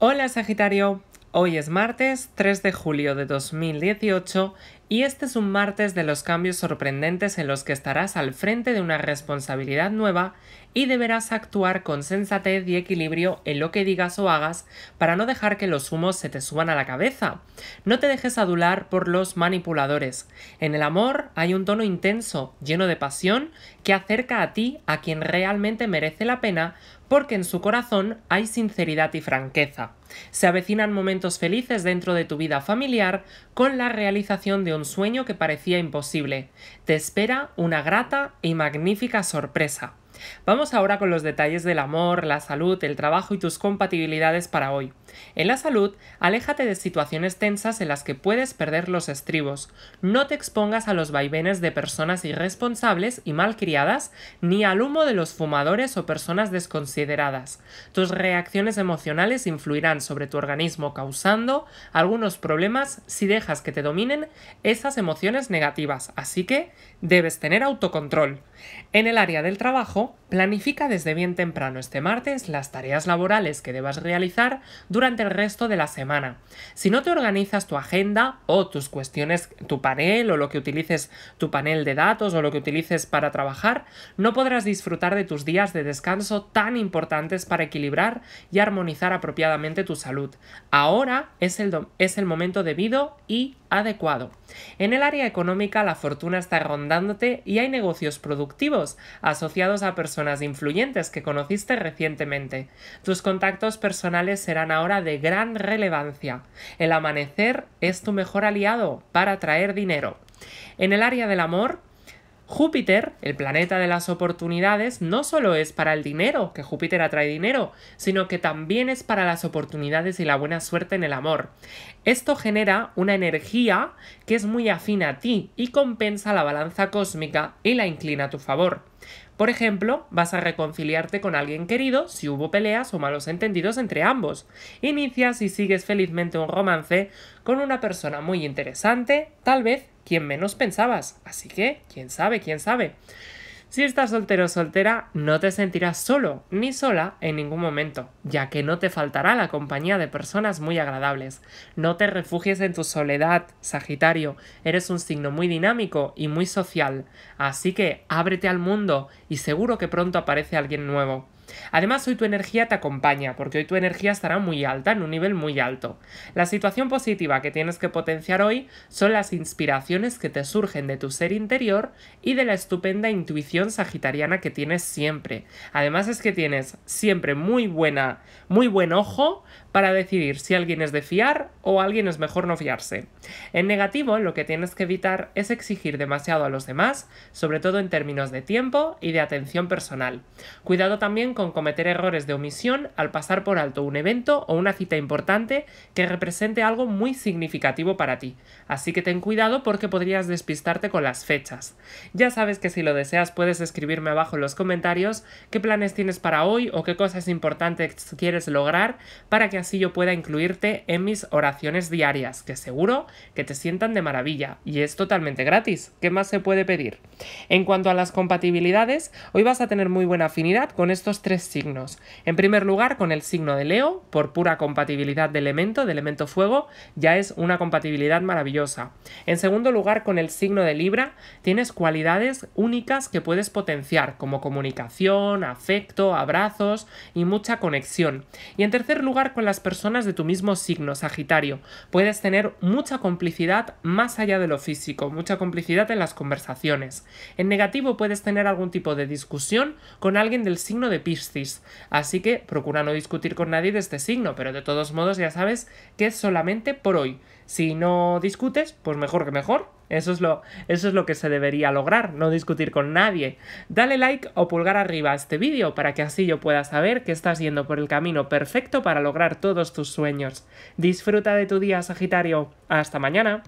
Hola Sagitario, hoy es martes 3 de julio de 2018 y este es un martes de los cambios sorprendentes en los que estarás al frente de una responsabilidad nueva y deberás actuar con sensatez y equilibrio en lo que digas o hagas para no dejar que los humos se te suban a la cabeza. No te dejes adular por los manipuladores. En el amor hay un tono intenso, lleno de pasión, que acerca a ti a quien realmente merece la pena porque en su corazón hay sinceridad y franqueza. Se avecinan momentos felices dentro de tu vida familiar con la realización de un sueño que parecía imposible. Te espera una grata y magnífica sorpresa. Vamos ahora con los detalles del amor, la salud, el trabajo y tus compatibilidades para hoy. En la salud, aléjate de situaciones tensas en las que puedes perder los estribos. No te expongas a los vaivenes de personas irresponsables y malcriadas, ni al humo de los fumadores o personas desconsideradas. Tus reacciones emocionales influirán sobre tu organismo causando algunos problemas si dejas que te dominen esas emociones negativas, así que debes tener autocontrol. En el área del trabajo, planifica desde bien temprano este martes las tareas laborales que debas realizar durante el resto de la semana. Si no te organizas tu agenda o tus cuestiones, tu panel o lo que utilices, tu panel de datos o lo que utilices para trabajar, no podrás disfrutar de tus días de descanso tan importantes para equilibrar y armonizar apropiadamente tu salud. Ahora es el, es el momento debido y adecuado. En el área económica la fortuna está rondándote y hay negocios productivos asociados a personas influyentes que conociste recientemente. Tus contactos personales serán ahora de gran relevancia. El amanecer es tu mejor aliado para traer dinero. En el área del amor, Júpiter, el planeta de las oportunidades, no solo es para el dinero, que Júpiter atrae dinero, sino que también es para las oportunidades y la buena suerte en el amor. Esto genera una energía que es muy afín a ti y compensa la balanza cósmica y la inclina a tu favor. Por ejemplo, vas a reconciliarte con alguien querido si hubo peleas o malos entendidos entre ambos. Inicias y sigues felizmente un romance con una persona muy interesante, tal vez quien menos pensabas. Así que, quién sabe, quién sabe. Si estás soltero o soltera, no te sentirás solo ni sola en ningún momento, ya que no te faltará la compañía de personas muy agradables. No te refugies en tu soledad, Sagitario, eres un signo muy dinámico y muy social, así que ábrete al mundo y seguro que pronto aparece alguien nuevo. Además, hoy tu energía te acompaña, porque hoy tu energía estará muy alta, en un nivel muy alto. La situación positiva que tienes que potenciar hoy son las inspiraciones que te surgen de tu ser interior y de la estupenda intuición sagitariana que tienes siempre. Además es que tienes siempre muy buena, muy buen ojo para decidir si alguien es de fiar o alguien es mejor no fiarse. En negativo, lo que tienes que evitar es exigir demasiado a los demás, sobre todo en términos de tiempo y de atención personal. Cuidado también con cometer errores de omisión al pasar por alto un evento o una cita importante que represente algo muy significativo para ti, así que ten cuidado porque podrías despistarte con las fechas. Ya sabes que si lo deseas puedes escribirme abajo en los comentarios qué planes tienes para hoy o qué cosas importantes quieres lograr para que así yo pueda incluirte en mis oraciones diarias, que seguro que te sientan de maravilla y es totalmente gratis. ¿Qué más se puede pedir? En cuanto a las compatibilidades, hoy vas a tener muy buena afinidad con estos tres signos. En primer lugar, con el signo de Leo, por pura compatibilidad de elemento, de elemento fuego, ya es una compatibilidad maravillosa. En segundo lugar, con el signo de Libra, tienes cualidades únicas que puedes potenciar, como comunicación, afecto, abrazos y mucha conexión. Y en tercer lugar, con las personas de tu mismo signo, Sagitario, puedes tener mucha complicidad más allá de lo físico, mucha complicidad en las conversaciones. En negativo puedes tener algún tipo de discusión con alguien del signo de Pisces así que procura no discutir con nadie de este signo, pero de todos modos ya sabes que es solamente por hoy. Si no discutes, pues mejor que mejor. Eso es, lo, eso es lo que se debería lograr, no discutir con nadie. Dale like o pulgar arriba a este vídeo para que así yo pueda saber que estás yendo por el camino perfecto para lograr todos tus sueños. Disfruta de tu día, Sagitario. Hasta mañana.